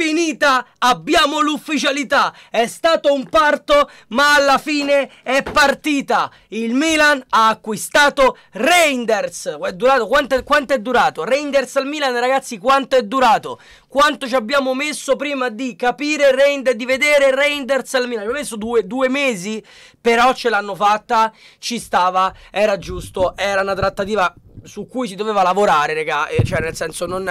finita, abbiamo l'ufficialità. È stato un parto, ma alla fine è partita. Il Milan ha acquistato Reinders. È durato, quanto, è, quanto è durato? Reinders al Milan, ragazzi, quanto è durato? Quanto ci abbiamo messo prima di capire Reinders, di vedere Reinders al Milan? Abbiamo messo due, due mesi, però ce l'hanno fatta, ci stava, era giusto, era una trattativa su cui si doveva lavorare, raga, cioè nel senso non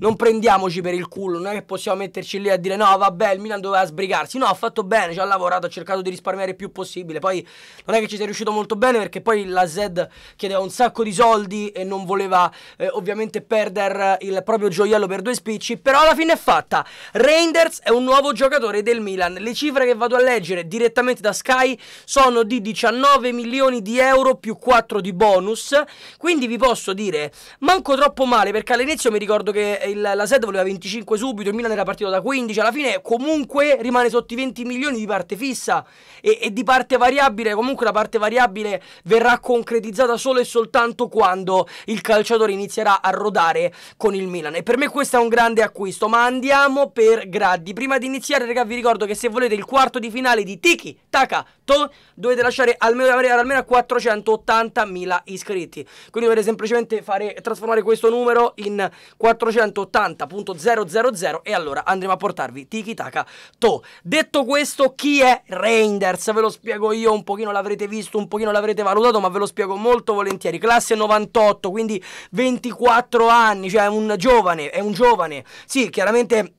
non prendiamoci per il culo, non è che possiamo metterci lì a dire no, vabbè, il Milan doveva sbrigarsi. No, ha fatto bene, ci ha lavorato, ha cercato di risparmiare il più possibile. Poi non è che ci sia riuscito molto bene perché poi la Z chiedeva un sacco di soldi e non voleva eh, ovviamente perdere il proprio gioiello per due spicci, però alla fine è fatta. Reinders è un nuovo giocatore del Milan. Le cifre che vado a leggere direttamente da Sky sono di 19 milioni di euro più 4 di bonus, quindi vi posso dire manco troppo male perché all'inizio mi ricordo che eh, il, la Sed voleva 25 subito, il Milan era partito da 15, alla fine comunque rimane sotto i 20 milioni di parte fissa e, e di parte variabile, comunque la parte variabile verrà concretizzata solo e soltanto quando il calciatore inizierà a rodare con il Milan e per me questo è un grande acquisto, ma andiamo per gradi. Prima di iniziare, ragazzi, vi ricordo che se volete il quarto di finale di Tiki Taka fatto dovete lasciare almeno, almeno 480.000 iscritti. Quindi dovete semplicemente fare, trasformare questo numero in 480.000 e allora andremo a portarvi Tiki Taka To. Detto questo, chi è Reinders? Ve lo spiego io, un pochino l'avrete visto, un pochino l'avrete valutato, ma ve lo spiego molto volentieri. Classe 98, quindi 24 anni, cioè un giovane, è un giovane. Sì, chiaramente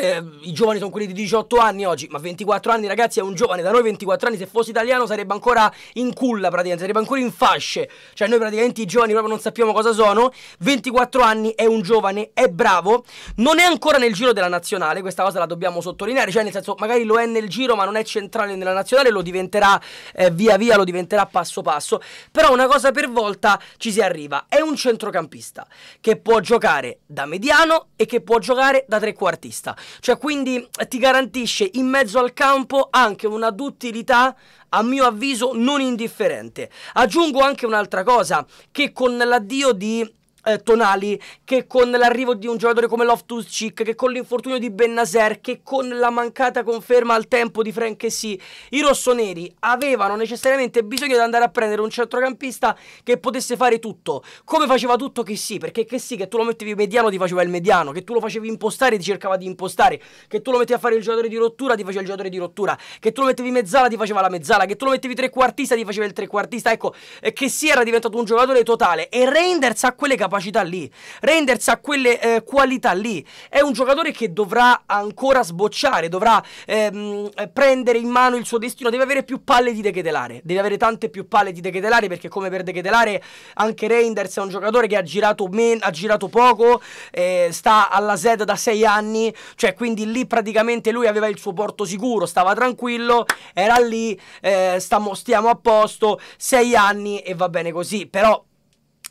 eh, i giovani sono quelli di 18 anni oggi, ma 24 anni ragazzi è un giovane, da noi 24 anni se fosse italiano sarebbe ancora in culla praticamente, sarebbe ancora in fasce, cioè noi praticamente i giovani proprio non sappiamo cosa sono, 24 anni è un giovane, è bravo, non è ancora nel giro della nazionale, questa cosa la dobbiamo sottolineare, cioè nel senso magari lo è nel giro ma non è centrale nella nazionale, lo diventerà eh, via via, lo diventerà passo passo, però una cosa per volta ci si arriva, è un centrocampista che può giocare da mediano e che può giocare da trequartista. Cioè, quindi eh, ti garantisce in mezzo al campo anche una duttilità a mio avviso non indifferente. Aggiungo anche un'altra cosa, che con l'addio di eh, tonali che con l'arrivo di un giocatore come Loftus Chick, che con l'infortunio di Bennaser, che con la mancata conferma al tempo di Frank Sì, i rossoneri avevano necessariamente bisogno di andare a prendere un centrocampista che potesse fare tutto. Come faceva tutto che sì, perché che sì, che tu lo mettevi mediano ti faceva il mediano, che tu lo facevi impostare ti cercava di impostare, che tu lo mettevi a fare il giocatore di rottura ti faceva il giocatore di rottura, che tu lo mettevi mezzala ti faceva la mezzala, che tu lo mettevi trequartista ti faceva il trequartista. Ecco, che eh, sì era diventato un giocatore totale e Reinders ha quelle capacità capacità lì, rendersi ha quelle eh, qualità lì. È un giocatore che dovrà ancora sbocciare, dovrà ehm, prendere in mano il suo destino, deve avere più palle di De Chetelare, deve avere tante più palle di De Chetelare perché come per De Chetelare anche Reinders è un giocatore che ha girato, men- ha girato poco, eh, sta alla Z da sei anni, cioè quindi lì praticamente lui aveva il suo porto sicuro, stava tranquillo, era lì, eh, stiamo, stiamo a posto, sei anni e va bene così, però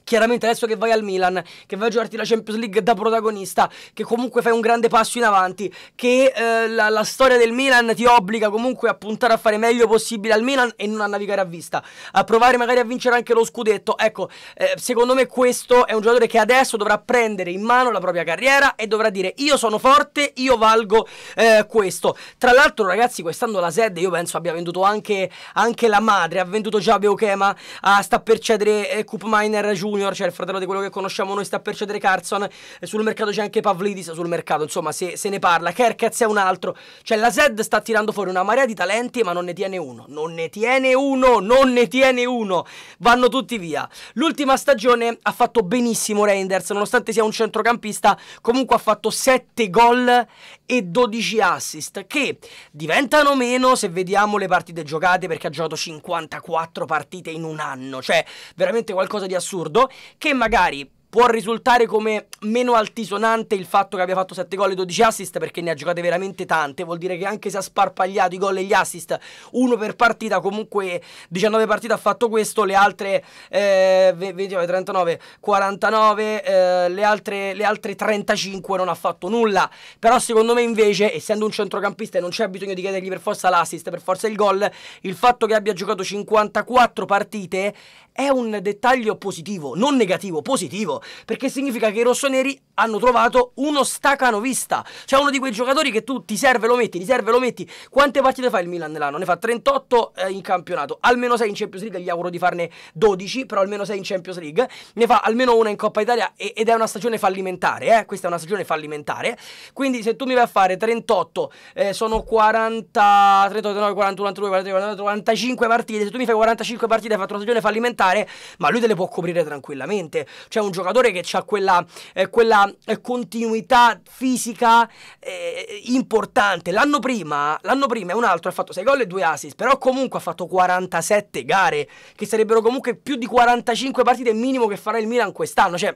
chiaramente adesso che vai al Milan, che vai a giocarti la Champions League da protagonista, che comunque fai un grande passo in avanti, che eh, la, la, storia del Milan ti obbliga comunque a puntare a fare meglio possibile al Milan e non a navigare a vista, a provare magari a vincere anche lo scudetto. Ecco, eh, secondo me questo è un giocatore che adesso dovrà prendere in mano la propria carriera e dovrà dire io sono forte, io valgo eh, questo. Tra l'altro ragazzi, quest'anno la Sed io penso abbia venduto anche, anche la madre, ha venduto già Beokema, ah, sta per cedere eh, Coop Miner Junior Junior, c'è il fratello di quello che conosciamo noi, sta per cedere Carson, sul mercato c'è anche Pavlidis, sul mercato insomma se, se ne parla, Kerkez è un altro, cioè la Zed sta tirando fuori una marea di talenti ma non ne tiene uno, non ne tiene uno, non ne tiene uno, vanno tutti via. L'ultima stagione ha fatto benissimo Reinders, nonostante sia un centrocampista, comunque ha fatto 7 gol e 12 assist, che diventano meno se vediamo le partite giocate perché ha giocato 54 partite in un anno, cioè veramente qualcosa di assurdo che magari Può risultare come meno altisonante il fatto che abbia fatto 7 gol e 12 assist perché ne ha giocate veramente tante, vuol dire che anche se ha sparpagliato i gol e gli assist, uno per partita, comunque 19 partite ha fatto questo, le altre eh, 29, 39, 49, eh, le, altre, le altre 35 non ha fatto nulla. Però secondo me invece, essendo un centrocampista e non c'è bisogno di chiedergli per forza l'assist, per forza il gol, il fatto che abbia giocato 54 partite è un dettaglio positivo, non negativo, positivo perché significa che i rossoneri hanno trovato uno stacanovista, cioè uno di quei giocatori che tu ti serve lo metti, ti serve lo metti. Quante partite fa il Milan nell'anno? Ne fa 38 eh, in campionato, almeno 6 in Champions League, gli auguro di farne 12, però almeno 6 in Champions League, ne fa almeno una in Coppa Italia e, ed è una stagione fallimentare, eh? questa è una stagione fallimentare. Quindi se tu mi vai a fare 38, eh, sono 40, 39, 41, 42, 43, 44, 45 partite, se tu mi fai 45 partite hai fatto una stagione fallimentare, ma lui te le può coprire tranquillamente. C'è un giocatore giocatore che ha quella, eh, quella eh, continuità fisica eh, importante. L'anno prima, l'anno prima è un altro, ha fatto 6 gol e 2 assist, però comunque ha fatto 47 gare, che sarebbero comunque più di 45 partite minimo che farà il Milan quest'anno. Cioè,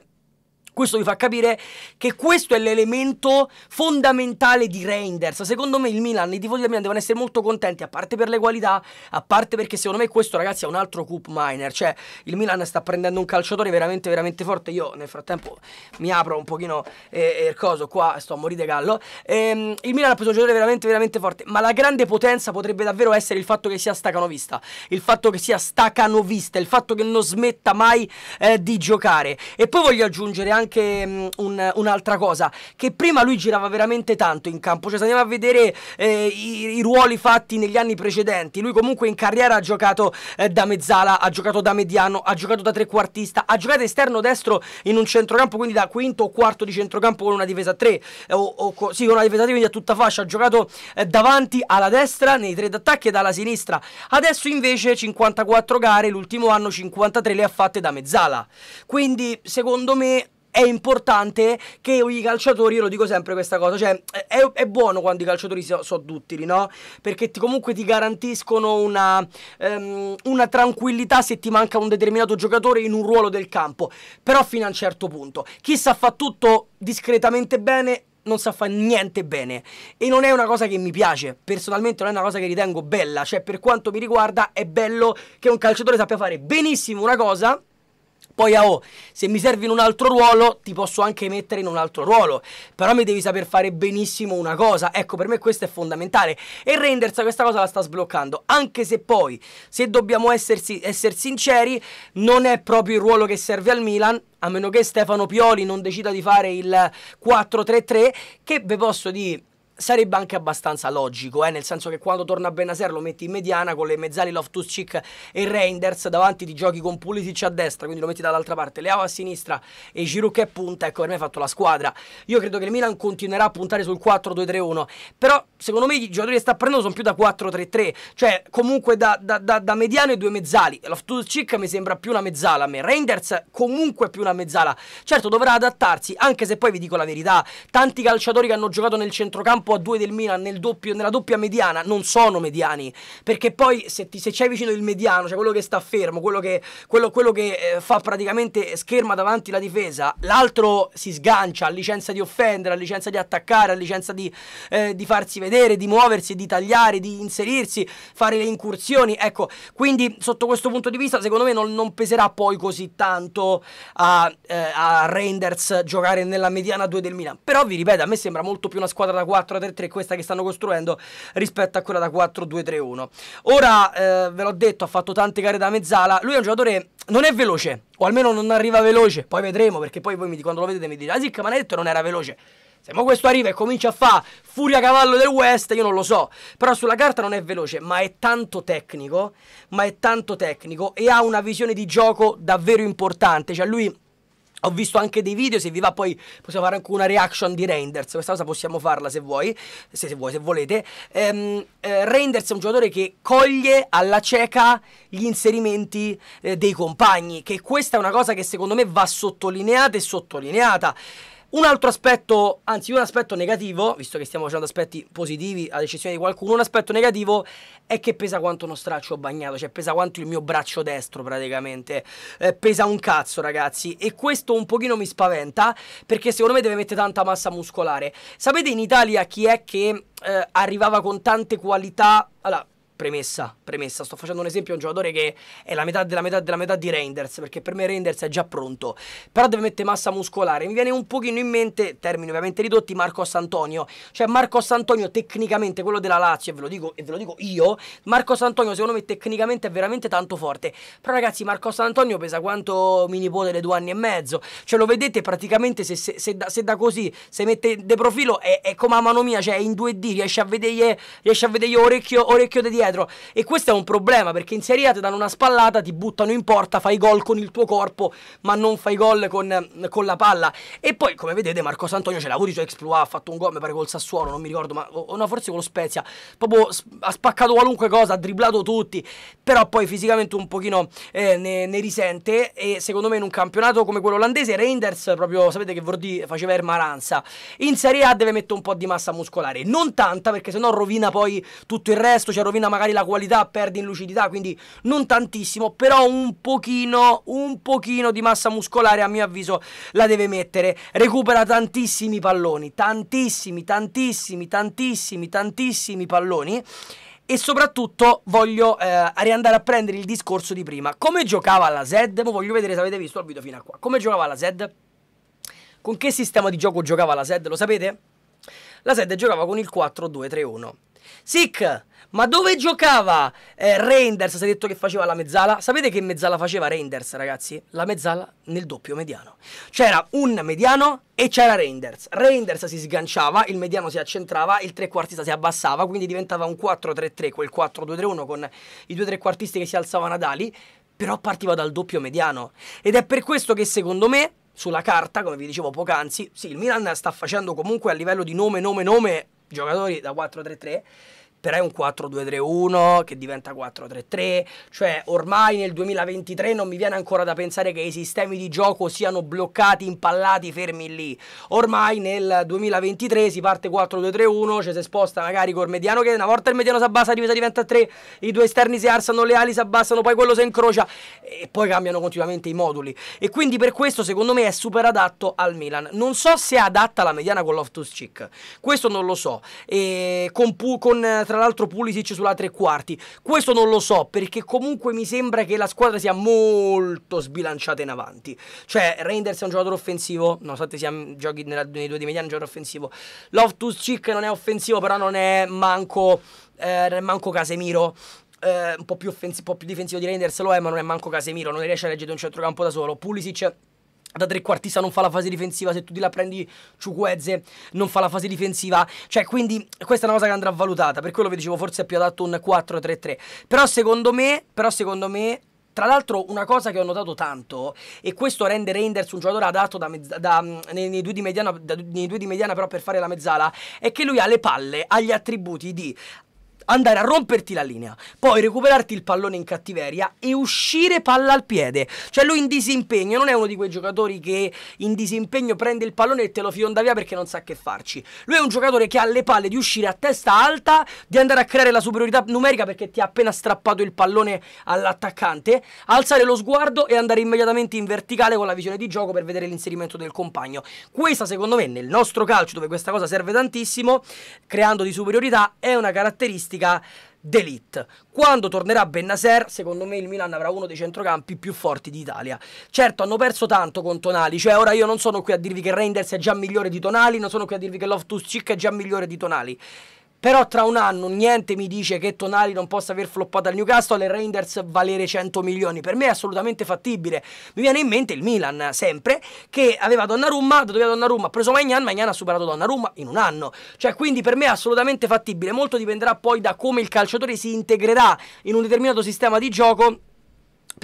questo vi fa capire che questo è l'elemento fondamentale di Reinders. Secondo me il Milan, i tifosi del Milan devono essere molto contenti, a parte per le qualità, a parte perché secondo me questo ragazzi è un altro Cup Minor, cioè il Milan sta prendendo un calciatore veramente veramente forte. Io nel frattempo mi apro un pochino eh, eh il coso qua, sto a morire gallo. Ehm, il Milan ha preso un giocatore veramente veramente forte, ma la grande potenza potrebbe davvero essere il fatto che sia stacanovista, il fatto che sia stacanovista, il fatto che non smetta mai eh, di giocare. E poi voglio aggiungere anche anche um, un, un'altra cosa, che prima lui girava veramente tanto in campo, cioè se andiamo a vedere eh, i, i, ruoli fatti negli anni precedenti, lui comunque in carriera ha giocato eh, da mezzala, ha giocato da mediano, ha giocato da trequartista, ha giocato esterno destro in un centrocampo, quindi da quinto o quarto di centrocampo con una difesa a tre eh, o, o, sì con una difesa a tre quindi a tutta fascia, ha giocato eh, davanti alla destra nei tre d'attacchi e dalla sinistra, adesso invece 54 gare, l'ultimo anno 53 le ha fatte da mezzala, quindi secondo me è importante che i calciatori, io lo dico sempre questa cosa, cioè è, è buono quando i calciatori sono so duttili, no? Perché ti, comunque ti garantiscono una, um, una tranquillità se ti manca un determinato giocatore in un ruolo del campo, però fino a un certo punto. Chi sa fa tutto discretamente bene non sa fare niente bene e non è una cosa che mi piace, personalmente non è una cosa che ritengo bella, cioè per quanto mi riguarda è bello che un calciatore sappia fare benissimo una cosa poi ah, oh, se mi serve in un altro ruolo, ti posso anche mettere in un altro ruolo. Però mi devi saper fare benissimo una cosa. Ecco, per me questo è fondamentale. E Renders questa cosa la sta sbloccando. Anche se poi, se dobbiamo essersi, essere sinceri, non è proprio il ruolo che serve al Milan. A meno che Stefano Pioli non decida di fare il 4-3-3, che vi posso dire sarebbe anche abbastanza logico, eh? nel senso che quando torna Benaser lo metti in mediana con le mezzali Loftus Cheek e Reinders davanti, ti giochi con Pulisic a destra, quindi lo metti dall'altra parte, Leao a sinistra e Giroud che punta, ecco per me ha fatto la squadra. Io credo che il Milan continuerà a puntare sul 4-2-3-1, però secondo me i giocatori che sta prendendo sono più da 4-3-3, cioè comunque da, da, da, da mediano e due mezzali. Loftus Cheek mi sembra più una mezzala a me, Reinders comunque più una mezzala. Certo dovrà adattarsi, anche se poi vi dico la verità, tanti calciatori che hanno giocato nel centrocampo campo a due del Milan nel doppio, nella doppia mediana non sono mediani. Perché poi se, ti, se c'è vicino il mediano, cioè quello che sta fermo, quello che, quello, quello che eh, fa praticamente scherma davanti la difesa, l'altro si sgancia, ha licenza di offendere, ha licenza di attaccare, ha licenza di, eh, di farsi vedere, di muoversi, di tagliare, di inserirsi, fare le incursioni. Ecco, quindi sotto questo punto di vista, secondo me non, non peserà poi così tanto a, eh, a Reinders giocare nella mediana 2 del Milan. Però vi ripeto, a me sembra molto più una squadra da 4 4-3-3, questa che stanno costruendo, rispetto a quella da 4-2-3-1. Ora, eh, ve l'ho detto, ha fatto tante gare da mezzala. Lui è un giocatore, non è veloce, o almeno non arriva veloce. Poi vedremo, perché poi voi mi, quando lo vedete mi dite, ah sì ma ne detto non era veloce. Se mo questo arriva e comincia a fare furia cavallo del West, io non lo so. Però sulla carta non è veloce, ma è tanto tecnico, ma è tanto tecnico e ha una visione di gioco davvero importante. Cioè lui ho visto anche dei video, se vi va poi possiamo fare anche una reaction di Reinders, questa cosa possiamo farla se vuoi, se, se, vuoi, se volete. Ehm, eh, Reinders è un giocatore che coglie alla cieca gli inserimenti eh, dei compagni, che questa è una cosa che secondo me va sottolineata e sottolineata. Un altro aspetto, anzi un aspetto negativo, visto che stiamo facendo aspetti positivi ad eccezione di qualcuno, un aspetto negativo è che pesa quanto uno straccio bagnato, cioè pesa quanto il mio braccio destro praticamente, eh, pesa un cazzo ragazzi e questo un pochino mi spaventa perché secondo me deve mettere tanta massa muscolare. Sapete in Italia chi è che eh, arrivava con tante qualità, allora Premessa, premessa, sto facendo un esempio a un giocatore che è la metà della metà della metà di Reinders, perché per me Reinders è già pronto, però deve mettere massa muscolare. Mi viene un pochino in mente, termini ovviamente ridotti, Marcos Antonio. Cioè Marcos Antonio tecnicamente, quello della Lazio, e ve lo dico, e ve lo dico io, Marcos Antonio secondo me tecnicamente è veramente tanto forte. Però ragazzi, Marcos Antonio pesa quanto mi nipote dei due anni e mezzo. Cioè lo vedete praticamente se, se, se, da, se da, così, se mette de profilo è, è, come a mano mia, cioè è in 2D, riesce a vedere, riesce a vedergli orecchio, orecchio di dietro dietro e questo è un problema perché in Serie A ti danno una spallata, ti buttano in porta, fai gol con il tuo corpo ma non fai gol con, con la palla e poi come vedete Marco Santonio ce l'ha avuto, cioè Exploa ha fatto un gol mi pare col Sassuolo, non mi ricordo ma o, no, forse con lo Spezia, proprio ha spaccato qualunque cosa, ha dribblato tutti però poi fisicamente un pochino eh, ne, ne, risente e secondo me in un campionato come quello olandese Reinders proprio sapete che Vordi faceva Ermaranza in Serie A deve mettere un po' di massa muscolare non tanta perché sennò rovina poi tutto il resto, cioè rovina magari la qualità perde in lucidità, quindi non tantissimo, però un pochino, un pochino di massa muscolare a mio avviso la deve mettere. Recupera tantissimi palloni, tantissimi, tantissimi, tantissimi, tantissimi palloni e soprattutto voglio eh, riandare a prendere il discorso di prima. Come giocava la Zed? Mo voglio vedere se avete visto il video fino a qua. Come giocava la Zed? Con che sistema di gioco giocava la Zed? Lo sapete? La Zed giocava con il 4-2-3-1. Sic, ma dove giocava eh, Reinders? Si è detto che faceva la mezzala. Sapete che mezzala faceva Reinders, ragazzi? La mezzala nel doppio mediano. C'era un mediano e c'era Reinders. Reinders si sganciava, il mediano si accentrava, il trequartista si abbassava, quindi diventava un 4-3-3, quel 4-2-3-1 con i due trequartisti che si alzavano ad ali, però partiva dal doppio mediano. Ed è per questo che secondo me sulla carta, come vi dicevo poc'anzi, sì, il Milan sta facendo comunque a livello di nome, nome, nome giocatori da 4-3-3 per è un 4-2-3-1 che diventa 4-3-3, cioè ormai nel 2023 non mi viene ancora da pensare che i sistemi di gioco siano bloccati, impallati, fermi lì. Ormai nel 2023 si parte 4-2-3-1, cioè si sposta magari col mediano che una volta il mediano si abbassa, divisa diventa 3, i due esterni si alzano, le ali si abbassano, poi quello si incrocia e poi cambiano continuamente i moduli. E quindi per questo secondo me è super adatto al Milan. Non so se è adatta la mediana con Loftus Cheek, questo non lo so. E con, con eh, tra tra l'altro Pulisic sulla tre quarti. Questo non lo so perché comunque mi sembra che la squadra sia molto sbilanciata in avanti. Cioè Reinders è un giocatore offensivo, nonostante sia giochi nella, nei due di mediano, è un giocatore offensivo. Loftus Chick non è offensivo, però non è manco, eh, manco Casemiro. Eh, un, po più un po' più difensivo di Reinders lo è, ma non è manco Casemiro, non riesce a leggere un centrocampo da solo. Pulisic da trequartista non fa la fase difensiva, se tu ti la prendi Ciuqueze non fa la fase difensiva, cioè quindi questa è una cosa che andrà valutata, per quello vi dicevo forse è più adatto un 4-3-3, però secondo me, però secondo me tra l'altro una cosa che ho notato tanto, e questo rende Reinders un giocatore adatto da mezz- da, mm, nei, nei, due mediana, da, nei, due di mediana, però per fare la mezzala, è che lui ha le palle, ha gli attributi di andare a romperti la linea, poi recuperarti il pallone in cattiveria e uscire palla al piede. Cioè lui in disimpegno non è uno di quei giocatori che in disimpegno prende il pallone e te lo fionda via perché non sa che farci. Lui è un giocatore che ha le palle di uscire a testa alta, di andare a creare la superiorità numerica perché ti ha appena strappato il pallone all'attaccante, alzare lo sguardo e andare immediatamente in verticale con la visione di gioco per vedere l'inserimento del compagno. Questa secondo me nel nostro calcio dove questa cosa serve tantissimo, creando di superiorità, è una caratteristica calcistica d'elite. Quando tornerà Bennaser, secondo me il Milan avrà uno dei centrocampi più forti d'Italia. Certo, hanno perso tanto con Tonali, cioè ora io non sono qui a dirvi che Reinders è già migliore di Tonali, non sono qui a dirvi che Loftus-Cheek è già migliore di Tonali. Però tra un anno niente mi dice che Tonali non possa aver floppato al Newcastle e Reinders valere 100 milioni. Per me è assolutamente fattibile. Mi viene in mente il Milan, sempre, che aveva Donnarumma, doveva Donnarumma, ha preso Magnan, Magnan ha superato Donnarumma in un anno. Cioè, quindi per me è assolutamente fattibile. Molto dipenderà poi da come il calciatore si integrerà in un determinato sistema di gioco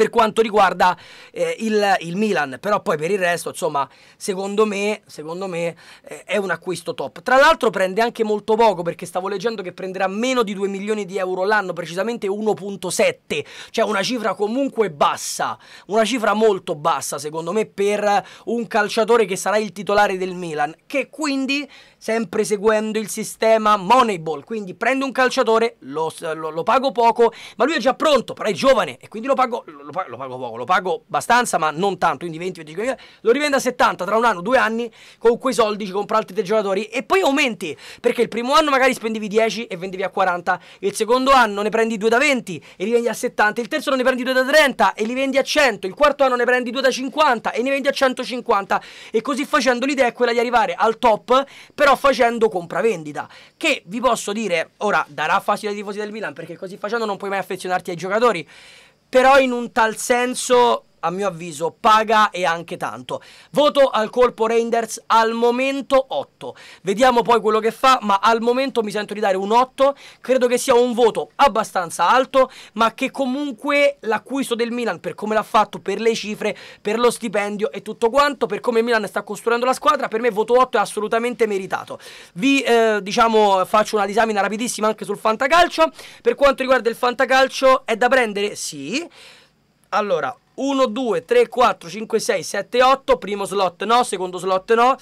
per quanto riguarda eh, il, il, Milan. Però poi per il resto, insomma, secondo me, secondo me eh, è un acquisto top. Tra l'altro prende anche molto poco perché stavo leggendo che prenderà meno di 2 milioni di euro l'anno, precisamente 1.7, cioè una cifra comunque bassa, una cifra molto bassa secondo me per un calciatore che sarà il titolare del Milan, che quindi sempre seguendo il sistema Moneyball, quindi prendo un calciatore, lo, lo, lo pago poco, ma lui è già pronto, però è giovane e quindi lo pago, lo, pago, lo pago poco, lo pago abbastanza, ma non tanto, quindi 20 25 mila, lo rivendo a 70 tra un anno, due anni, con quei soldi ci compri altri tre giocatori e poi aumenti, perché il primo anno magari spendevi 10 e vendevi a 40, il secondo anno ne prendi due da 20 e li vendi a 70, il terzo anno ne prendi due da 30 e li vendi a 100, il quarto anno ne prendi due da 50 e ne vendi a 150 e così facendo l'idea è quella di arrivare al top, però facendo compravendita, che vi posso dire, ora darà facile ai tifosi del Milan perché così facendo non puoi mai affezionarti ai giocatori però in un tal senso a mio avviso paga e anche tanto. Voto al colpo Reinders al momento 8. Vediamo poi quello che fa, ma al momento mi sento di dare un 8. Credo che sia un voto abbastanza alto, ma che comunque l'acquisto del Milan per come l'ha fatto, per le cifre, per lo stipendio e tutto quanto, per come il Milan sta costruendo la squadra, per me voto 8 è assolutamente meritato. Vi eh, diciamo faccio una disamina rapidissima anche sul fantacalcio. Per quanto riguarda il fantacalcio è da prendere, sì. Allora, 1, 2, 3, 4, 5, 6, 7, 8, primo slot no, secondo slot no,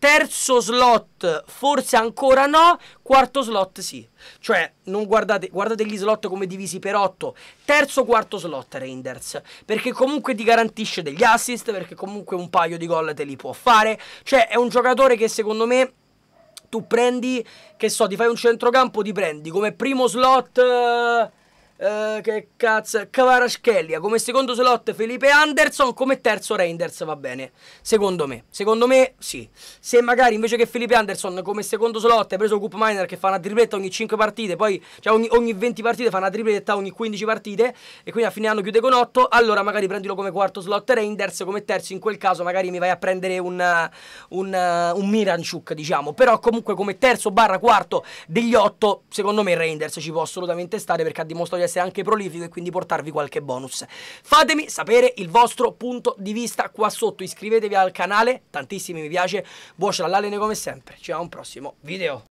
terzo slot forse ancora no, quarto slot sì. Cioè, non guardate, guardate gli slot come divisi per 8. Terzo, quarto slot Reinders, perché comunque ti garantisce degli assist, perché comunque un paio di gol te li può fare. Cioè, è un giocatore che secondo me tu prendi, che so, ti fai un centrocampo, ti prendi come primo slot... Eh Uh, che cazzo, Cavaraschellia come secondo slot Felipe Anderson, come terzo Reinders va bene. Secondo me, secondo me sì. Se magari invece che Felipe Anderson come secondo slot hai preso Coop Miner che fa una tripletta ogni 5 partite, poi cioè ogni, ogni 20 partite fa una tripletta ogni 15 partite e quindi a fine anno chiude con 8, allora magari prendilo come quarto slot Reinders, come terzo in quel caso magari mi vai a prendere un, un, un Miranchuk diciamo, però comunque come terzo barra quarto degli 8 secondo me Reinders ci può assolutamente stare perché ha dimostrato di essere anche prolifico e quindi portarvi qualche bonus. Fatemi sapere il vostro punto di vista qua sotto, iscrivetevi al canale, tantissimi mi piace, voce all'alene come sempre, ci vediamo a un prossimo video.